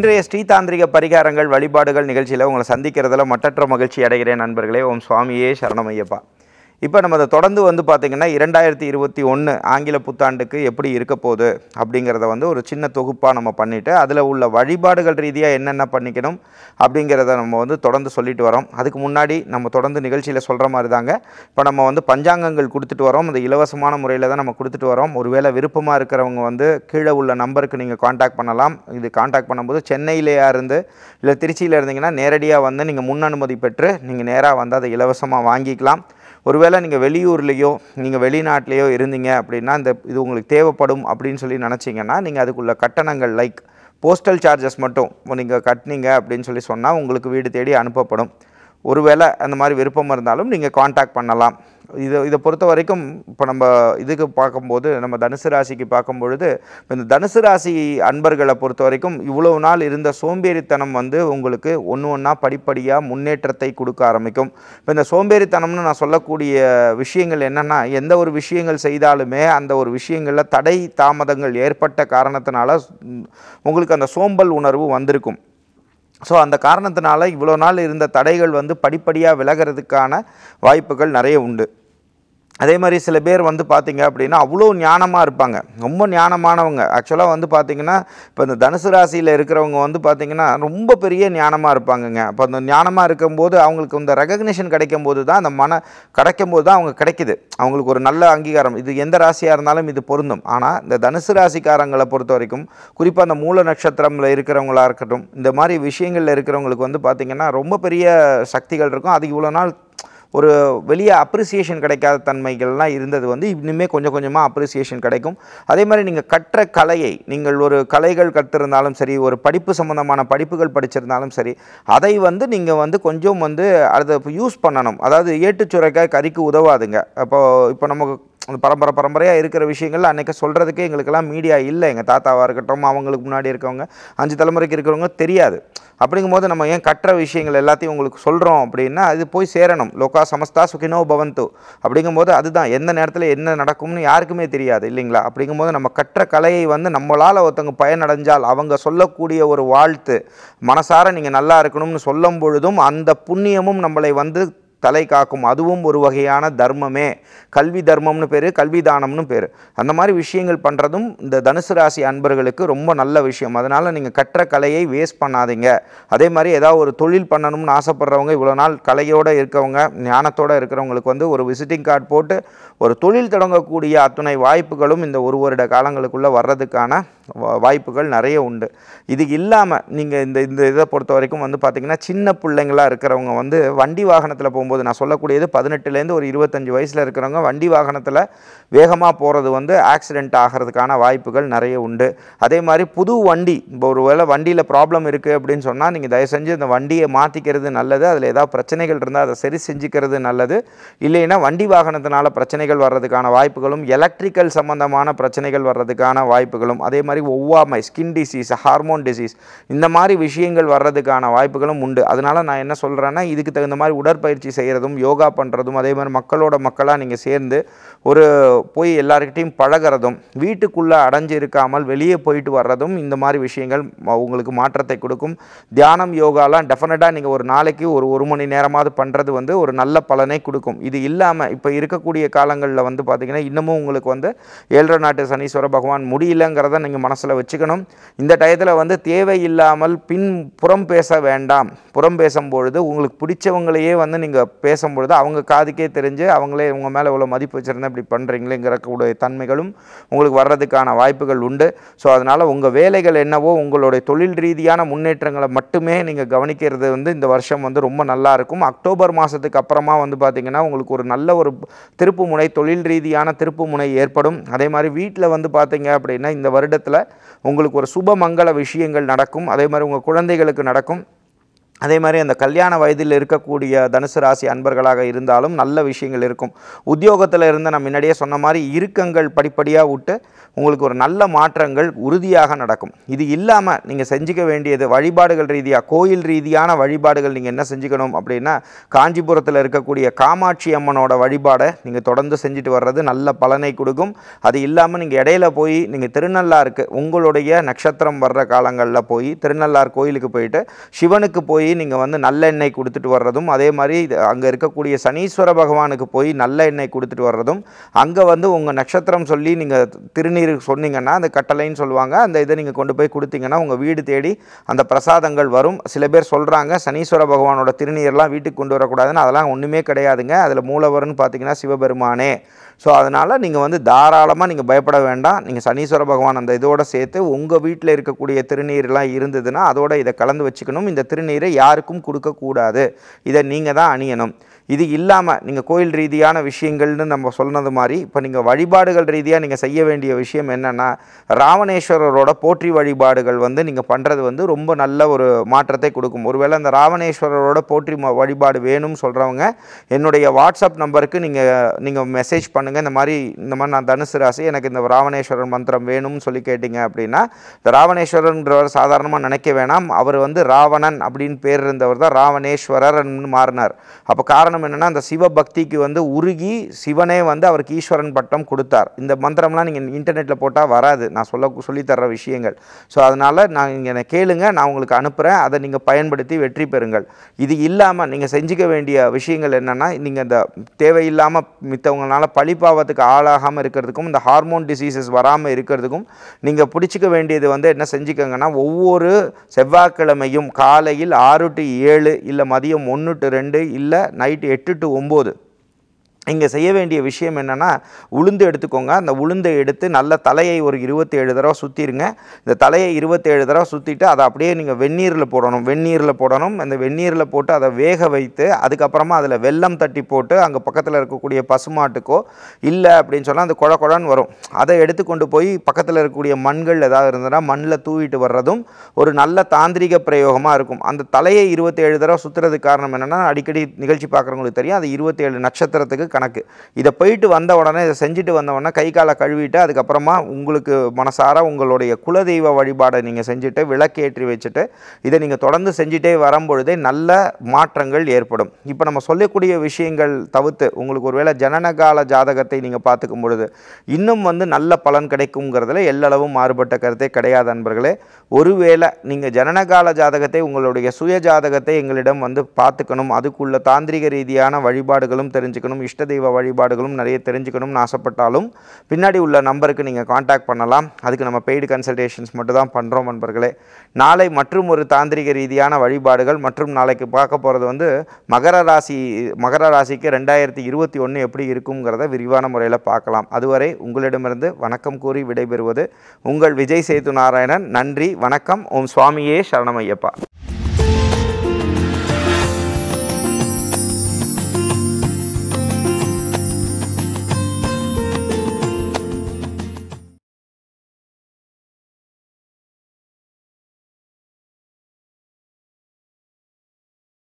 இன்றைய ஸ்ரீதாந்திரிக பரிகாரங்கள் வழிபாடுகள் நிகழ்ச்சியில் உங்களை சந்திக்கிறதுல மட்டற்ற மகிழ்ச்சி அடைகிறேன் நண்பர்களே ஓம் சுவாமியே சரணமையப்பா இப்போ நம்ம அதை தொடர்ந்து வந்து பார்த்திங்கன்னா இரண்டாயிரத்தி இருபத்தி ஒன்று ஆங்கில புத்தாண்டுக்கு எப்படி இருக்க போகுது அப்படிங்கிறத வந்து ஒரு சின்ன தொகுப்பாக நம்ம பண்ணிவிட்டு அதில் உள்ள வழிபாடுகள் ரீதியாக என்னென்ன பண்ணிக்கணும் அப்படிங்கிறத நம்ம வந்து தொடர்ந்து சொல்லிட்டு வரோம் அதுக்கு முன்னாடி நம்ம தொடர்ந்து நிகழ்ச்சியில் சொல்கிற மாதிரி தாங்க இப்போ நம்ம வந்து பஞ்சாங்கங்கள் கொடுத்துட்டு வரோம் அந்த இலவசமான முறையில் தான் நம்ம கொடுத்துட்டு வரோம் ஒருவேளை விருப்பமாக இருக்கிறவங்க வந்து கீழே உள்ள நம்பருக்கு நீங்கள் காண்டாக்ட் பண்ணலாம் இது காண்டாக்ட் பண்ணும்போது சென்னையிலேயா இருந்து இல்லை திருச்சியில் இருந்தீங்கன்னா நேரடியாக வந்து நீங்கள் முன் அனுமதி பெற்று நீங்கள் நேராக வந்து அதை இலவசமாக வாங்கிக்கலாம் ஒருவேளை நீங்கள் வெளியூர்லேயோ நீங்கள் வெளிநாட்டிலையோ இருந்தீங்க அப்படின்னா இந்த இது உங்களுக்கு தேவைப்படும் அப்படின்னு சொல்லி நினச்சிங்கன்னா நீங்கள் அதுக்குள்ள கட்டணங்கள் லைக் போஸ்டல் சார்ஜஸ் மட்டும் நீங்கள் கட்டினீங்க அப்படின்னு சொல்லி சொன்னால் உங்களுக்கு வீடு தேடி அனுப்பப்படும் ஒருவேளை அந்த மாதிரி விருப்பம் இருந்தாலும் நீங்கள் காண்டாக்ட் பண்ணலாம் இதை இதை பொறுத்த வரைக்கும் இப்போ நம்ம இதுக்கு பார்க்கும்போது நம்ம தனுசு ராசிக்கு பார்க்கும்பொழுது இந்த தனுசு ராசி அன்பர்களை பொறுத்த வரைக்கும் இவ்வளவு நாள் இருந்த சோம்பேறித்தனம் வந்து உங்களுக்கு ஒன்று ஒன்றா படிப்படியாக முன்னேற்றத்தை கொடுக்க ஆரம்பிக்கும் இப்போ இந்த சோம்பேறித்தனம்னு நான் சொல்லக்கூடிய விஷயங்கள் என்னென்னா எந்த ஒரு விஷயங்கள் செய்தாலுமே அந்த ஒரு விஷயங்களில் தடை தாமதங்கள் ஏற்பட்ட காரணத்தினால உங்களுக்கு அந்த சோம்பல் உணர்வு வந்திருக்கும் ஸோ அந்த காரணத்தினால இவ்வளோ நாள் இருந்த தடைகள் வந்து படிப்படியாக விலகிறதுக்கான வாய்ப்புகள் நிறைய உண்டு அதே மாதிரி சில பேர் வந்து பார்த்திங்க அப்படின்னா அவ்வளோ ஞானமாக இருப்பாங்க ரொம்ப ஞானமானவங்க ஆக்சுவலாக வந்து பார்த்திங்கன்னா இப்போ இந்த தனுசு ராசியில் இருக்கிறவங்க வந்து பார்த்திங்கன்னா ரொம்ப பெரிய ஞானமாக இருப்பாங்கங்க அப்போ அந்த ஞானமாக இருக்கும்போது அவங்களுக்கு இந்த ரெகக்னிஷன் கிடைக்கும் போது தான் அந்த மன கிடைக்கும் போது தான் அவங்க கிடைக்கிது அவங்களுக்கு ஒரு நல்ல அங்கீகாரம் இது எந்த ராசியாக இருந்தாலும் இது பொருந்தும் ஆனால் இந்த தனுசு ராசிக்காரங்களை பொறுத்த வரைக்கும் குறிப்பாக அந்த மூல நட்சத்திரமில் இருக்கிறவங்களாக இருக்கட்டும் இந்த மாதிரி விஷயங்களில் இருக்கிறவங்களுக்கு வந்து பார்த்திங்கன்னா ரொம்ப பெரிய சக்திகள் இருக்கும் அது இவ்வளோ நாள் ஒரு வெளியே அப்ரிசியேஷன் கிடைக்காத தன்மைகள்லாம் இருந்தது வந்து இன்னுமே கொஞ்சம் கொஞ்சமாக அப்ரிசியேஷன் கிடைக்கும் அதே மாதிரி நீங்கள் கற்ற கலையை நீங்கள் ஒரு கலைகள் கற்றுருந்தாலும் சரி ஒரு படிப்பு சம்மந்தமான படிப்புகள் படிச்சிருந்தாலும் சரி அதை வந்து நீங்கள் வந்து கொஞ்சம் வந்து அதை யூஸ் பண்ணணும் அதாவது ஏட்டுச்சுரைக்காய் கறிக்கு உதவாதுங்க அப்போது இப்போ நமக்கு அந்த பரம்பரை பரம்பரையாக இருக்கிற விஷயங்கள் அன்றைக்கி சொல்கிறதுக்கே எங்களுக்கெல்லாம் மீடியா இல்லை எங்கள் தாத்தாவாக இருக்கட்டும் அவங்களுக்கு முன்னாடி இருக்கவங்க அஞ்சு தலைமுறைக்கு இருக்கிறவங்க தெரியாது அப்படிங்கும் போது நம்ம ஏன் கட்டுற விஷயங்கள் எல்லாத்தையும் உங்களுக்கு சொல்கிறோம் அப்படின்னா அது போய் சேரணும் லோகா சமஸ்தா சுகினோ அப்படிங்கும் அப்படிங்கும்போது அதுதான் எந்த நேரத்தில் என்ன நடக்கும்னு யாருக்குமே தெரியாது இல்லைங்களா அப்படிங்கும்போது நம்ம கற்ற கலையை வந்து நம்மளால் ஒருத்தவங்க பயனடைஞ்சால் அவங்க சொல்லக்கூடிய ஒரு வாழ்த்து மனசார நீங்கள் நல்லா இருக்கணும்னு சொல்லும் பொழுதும் அந்த புண்ணியமும் நம்மளை வந்து தலை காக்கும் அதுவும் ஒரு வகையான தர்மமே கல்வி தர்மம்னு பேர் கல்வி தானம்னு பேர் அந்த மாதிரி விஷயங்கள் பண்ணுறதும் இந்த தனுசு ராசி அன்பர்களுக்கு ரொம்ப நல்ல விஷயம் அதனால் நீங்கள் கற்ற கலையை வேஸ்ட் பண்ணாதீங்க அதே மாதிரி ஏதாவது ஒரு தொழில் பண்ணணும்னு ஆசைப்படுறவங்க இவ்வளோ நாள் கலையோடு இருக்கவங்க ஞானத்தோடு இருக்கிறவங்களுக்கு வந்து ஒரு விசிட்டிங் கார்டு போட்டு ஒரு தொழில் தொடங்கக்கூடிய அத்துணை வாய்ப்புகளும் இந்த ஒரு வருட காலங்களுக்குள்ளே வர்றதுக்கான வாய்ப்புகள் நிறைய உண்டு இது இல்லாமல் நீங்கள் இந்த இந்த இதை பொறுத்த வரைக்கும் வந்து பார்த்திங்கன்னா சின்ன பிள்ளைங்களாக இருக்கிறவங்க வந்து வண்டி வாகனத்தில் போகும்போது போகும்போது நான் சொல்லக்கூடியது பதினெட்டுலேருந்து ஒரு இருபத்தஞ்சி வயசில் இருக்கிறவங்க வண்டி வாகனத்தில் வேகமாக போகிறது வந்து ஆக்சிடெண்ட் ஆகிறதுக்கான வாய்ப்புகள் நிறைய உண்டு அதே மாதிரி புது வண்டி இப்போ ஒரு வேளை வண்டியில் ப்ராப்ளம் இருக்குது அப்படின்னு சொன்னால் நீங்கள் தயவு செஞ்சு இந்த வண்டியை மாற்றிக்கிறது நல்லது அதில் ஏதாவது பிரச்சனைகள் இருந்தால் அதை சரி செஞ்சுக்கிறது நல்லது இல்லைன்னா வண்டி வாகனத்தினால் பிரச்சனைகள் வர்றதுக்கான வாய்ப்புகளும் எலக்ட்ரிக்கல் சம்மந்தமான பிரச்சனைகள் வர்றதுக்கான வாய்ப்புகளும் அதே மாதிரி ஒவ்வாமை ஸ்கின் டிசீஸ் ஹார்மோன் டிசீஸ் இந்த மாதிரி விஷயங்கள் வர்றதுக்கான வாய்ப்புகளும் உண்டு அதனால் நான் என்ன சொல்கிறேன்னா இதுக்கு தகுந்த மாதிரி உடற்பயிற்சி செய்கிறதும் யோகா பண்ணுறதும் அதே மாதிரி மக்களோட மக்களாக நீங்கள் சேர்ந்து ஒரு போய் எல்லாருக்கிட்டையும் பழகிறதும் வீட்டுக்குள்ளே அடைஞ்சு இருக்காமல் வெளியே போயிட்டு வர்றதும் இந்த மாதிரி விஷயங்கள் உங்களுக்கு மாற்றத்தை கொடுக்கும் தியானம் யோகாலாம் டெஃபினட்டாக நீங்கள் ஒரு நாளைக்கு ஒரு ஒரு மணி நேரமாவது பண்ணுறது வந்து ஒரு நல்ல பலனை கொடுக்கும் இது இல்லாமல் இப்போ இருக்கக்கூடிய காலங்களில் வந்து பார்த்திங்கன்னா இன்னமும் உங்களுக்கு வந்து ஏழரை நாட்டு சனீஸ்வர பகவான் முடியலங்கிறத நீங்கள் மனசில் வச்சுக்கணும் இந்த டயத்தில் வந்து தேவையில்லாமல் பின் புறம் பேச வேண்டாம் புறம் பேசும்பொழுது உங்களுக்கு பிடிச்சவங்களையே வந்து நீங்கள் பேசும்பொழுது அவங்க காதுக்கே தெரிஞ்சு அவங்களே உங்கள் மேலே இவ்வளோ மதிப்பு வச்சுருந்தேன் இப்படி பண்ணுறீங்களேங்கிறக்கூடிய தன்மைகளும் உங்களுக்கு வர்றதுக்கான வாய்ப்புகள் உண்டு ஸோ அதனால் உங்கள் வேலைகள் என்னவோ உங்களுடைய தொழில் ரீதியான முன்னேற்றங்களை மட்டுமே நீங்கள் கவனிக்கிறது வந்து இந்த வருஷம் வந்து ரொம்ப நல்லா இருக்கும் அக்டோபர் மாதத்துக்கு அப்புறமா வந்து பார்த்திங்கன்னா உங்களுக்கு ஒரு நல்ல ஒரு திருப்பு முனை தொழில் ரீதியான திருப்பு முனை ஏற்படும் அதே மாதிரி வீட்டில் வந்து பார்த்தீங்க அப்படின்னா இந்த வருடத்தில் உங்களுக்கு ஒரு சுபமங்கல விஷயங்கள் நடக்கும் அதே மாதிரி உங்கள் குழந்தைகளுக்கு நடக்கும் அதே மாதிரி அந்த கல்யாண வயதில் இருக்கக்கூடிய தனுசு ராசி அன்பர்களாக இருந்தாலும் நல்ல விஷயங்கள் இருக்கும் உத்தியோகத்தில் இருந்து நம்ம முன்னாடியே சொன்ன மாதிரி இறுக்கங்கள் படிப்படியாக விட்டு உங்களுக்கு ஒரு நல்ல மாற்றங்கள் உறுதியாக நடக்கும் இது இல்லாமல் நீங்கள் செஞ்சுக்க வேண்டியது வழிபாடுகள் ரீதியாக கோயில் ரீதியான வழிபாடுகள் நீங்கள் என்ன செஞ்சுக்கணும் அப்படின்னா காஞ்சிபுரத்தில் இருக்கக்கூடிய காமாட்சி அம்மனோட வழிபாடை நீங்கள் தொடர்ந்து செஞ்சுட்டு வர்றது நல்ல பலனை கொடுக்கும் அது இல்லாமல் நீங்கள் இடையில போய் நீங்கள் திருநள்ளாருக்கு உங்களுடைய நட்சத்திரம் வர்ற காலங்களில் போய் திருநள்ளார் கோயிலுக்கு போயிட்டு சிவனுக்கு போய் போய் நீங்கள் வந்து நல்ல எண்ணெய் கொடுத்துட்டு வர்றதும் அதே மாதிரி அங்கே இருக்கக்கூடிய சனீஸ்வர பகவானுக்கு போய் நல்ல எண்ணெய் கொடுத்துட்டு வர்றதும் அங்கே வந்து உங்கள் நட்சத்திரம் சொல்லி நீங்கள் திருநீர் சொன்னீங்கன்னா அந்த கட்டளைன்னு சொல்லுவாங்க அந்த இதை நீங்கள் கொண்டு போய் கொடுத்தீங்கன்னா உங்கள் வீடு தேடி அந்த பிரசாதங்கள் வரும் சில பேர் சொல்கிறாங்க சனீஸ்வர பகவானோட திருநீர்லாம் வீட்டுக்கு கொண்டு வரக்கூடாதுன்னு அதெல்லாம் ஒன்றுமே கிடையாதுங்க அதில் மூலவர்னு பார்த்தீங்கன்னா சிவபெருமானே ஸோ அதனால் நீங்கள் வந்து தாராளமாக நீங்கள் பயப்பட வேண்டாம் நீங்கள் சனீஸ்வர பகவான் அந்த இதோட சேர்த்து உங்கள் வீட்டில் இருக்கக்கூடிய திருநீர்லாம் இருந்ததுன்னா அதோட இதை கலந்து வச்சுக்கணும் இந்த திருநீரை யாருக்கும் கொடுக்கக்கூடாது இதை நீங்கள் தான் அணியணும் இது இல்லாமல் நீங்கள் கோயில் ரீதியான விஷயங்கள்னு நம்ம சொன்னது மாதிரி இப்போ நீங்கள் வழிபாடுகள் ரீதியாக நீங்கள் செய்ய வேண்டிய விஷயம் என்னென்னா ராவணேஸ்வரரோட போற்றி வழிபாடுகள் வந்து நீங்கள் பண்ணுறது வந்து ரொம்ப நல்ல ஒரு மாற்றத்தை கொடுக்கும் ஒருவேளை அந்த ராவணேஸ்வரரோட போற்றி வழிபாடு வேணும்னு சொல்கிறவங்க என்னுடைய வாட்ஸ்அப் நம்பருக்கு நீங்கள் நீங்கள் மெசேஜ் பண்ணுங்கள் பண்ணுங்கள் இந்த மாதிரி இந்த மாதிரி நான் தனுசு ராசி எனக்கு இந்த ராவணேஸ்வரன் மந்திரம் வேணும்னு சொல்லி கேட்டிங்க அப்படின்னா இந்த ராவணேஸ்வரன்றவர் சாதாரணமாக நினைக்க வேணாம் அவர் வந்து ராவணன் அப்படின்னு பேர் இருந்தவர் தான் ராவணேஸ்வரர்னு மாறினார் அப்போ காரணம் என்னென்னா அந்த சிவபக்திக்கு வந்து உருகி சிவனே வந்து அவருக்கு ஈஸ்வரன் பட்டம் கொடுத்தார் இந்த மந்திரம்லாம் நீங்கள் இன்டர்நெட்டில் போட்டால் வராது நான் சொல்ல சொல்லித்தர விஷயங்கள் ஸோ அதனால் நான் இங்கே என்னை கேளுங்க நான் உங்களுக்கு அனுப்புகிறேன் அதை நீங்கள் பயன்படுத்தி வெற்றி பெறுங்கள் இது இல்லாமல் நீங்கள் செஞ்சுக்க வேண்டிய விஷயங்கள் என்னென்னா நீங்கள் இந்த தேவையில்லாமல் மித்தவங்களால் பழி பாதிப்பாவதுக்கு ஆளாகாமல் இருக்கிறதுக்கும் இந்த ஹார்மோன் டிசீசஸ் வராமல் இருக்கிறதுக்கும் நீங்கள் பிடிச்சிக்க வேண்டியது வந்து என்ன செஞ்சுக்கோங்கன்னா ஒவ்வொரு செவ்வாய்க்கிழமையும் காலையில் ஆறு டு ஏழு இல்லை மதியம் ஒன்று டு ரெண்டு இல்லை நைட்டு எட்டு டு ஒம்பது நீங்கள் செய்ய வேண்டிய விஷயம் என்னென்னா உளுந்து எடுத்துக்கோங்க அந்த உளுந்தை எடுத்து நல்ல தலையை ஒரு இருபத்தேழு தடவை சுற்றிடுங்க இந்த தலையை இருபத்தேழு தடவை சுற்றிட்டு அதை அப்படியே நீங்கள் வெந்நீரில் போடணும் வெந்நீரில் போடணும் அந்த வெந்நீரில் போட்டு அதை வேக வைத்து அதுக்கப்புறமா அதில் வெல்லம் தட்டி போட்டு அங்கே பக்கத்தில் இருக்கக்கூடிய பசுமாட்டுக்கோ இல்லை அப்படின்னு சொன்னால் அந்த குழ குழன்னு வரும் அதை எடுத்து கொண்டு போய் பக்கத்தில் இருக்கக்கூடிய மண்கள் ஏதாவது இருந்ததுன்னா மண்ணில் தூவிட்டு வர்றதும் ஒரு நல்ல தாந்திரிக பிரயோகமாக இருக்கும் அந்த தலையை இருபத்தேழு தடவை சுற்றுறதுக்கு காரணம் என்னென்னா அடிக்கடி நிகழ்ச்சி பார்க்குறவங்களுக்கு தெரியும் அது இருபத்தேழு நட்சத்திரத்துக்கு கணக்கு இதை போயிட்டு வந்த உடனே இதை செஞ்சுட்டு வந்த உடனே கை காலை கழுவிட்டு அதுக்கப்புறமா உங்களுக்கு மனசார உங்களுடைய குலதெய்வ வழிபாடை நீங்கள் செஞ்சுட்டு விளக்கேற்றி வச்சுட்டு இதை நீங்கள் தொடர்ந்து செஞ்சுட்டே வரும்பொழுதே நல்ல மாற்றங்கள் ஏற்படும் இப்போ நம்ம சொல்லக்கூடிய விஷயங்கள் தவிர்த்து உங்களுக்கு ஒருவேளை ஜனனகால ஜாதகத்தை நீங்கள் பார்த்துக்கும் பொழுது இன்னும் வந்து நல்ல பலன் கிடைக்குங்கிறதுல எல்லளவும் மாறுபட்ட கருத்தே கிடையாது அன்பர்களே ஒருவேளை நீங்கள் ஜனனகால ஜாதகத்தை உங்களுடைய சுய ஜாதகத்தை எங்களிடம் வந்து பார்த்துக்கணும் அதுக்குள்ள தாந்திரிக ரீதியான வழிபாடுகளும் தெரிஞ்சுக்கணும் இஷ்ட இஷ்ட தெய்வ வழிபாடுகளும் நிறைய தெரிஞ்சுக்கணும்னு ஆசைப்பட்டாலும் பின்னாடி உள்ள நம்பருக்கு நீங்கள் காண்டாக்ட் பண்ணலாம் அதுக்கு நம்ம பெய்டு கன்சல்டேஷன்ஸ் மட்டும் தான் பண்ணுறோம் நண்பர்களே நாளை மற்றும் ஒரு தாந்திரிக ரீதியான வழிபாடுகள் மற்றும் நாளைக்கு பார்க்க போகிறது வந்து மகர ராசி மகர ராசிக்கு ரெண்டாயிரத்தி இருபத்தி ஒன்று எப்படி இருக்குங்கிறத விரிவான முறையில் பார்க்கலாம் அதுவரை உங்களிடமிருந்து வணக்கம் கூறி விடைபெறுவது உங்கள் விஜய் சேது நாராயணன் நன்றி வணக்கம் ஓம் சுவாமியே சரணமையப்பா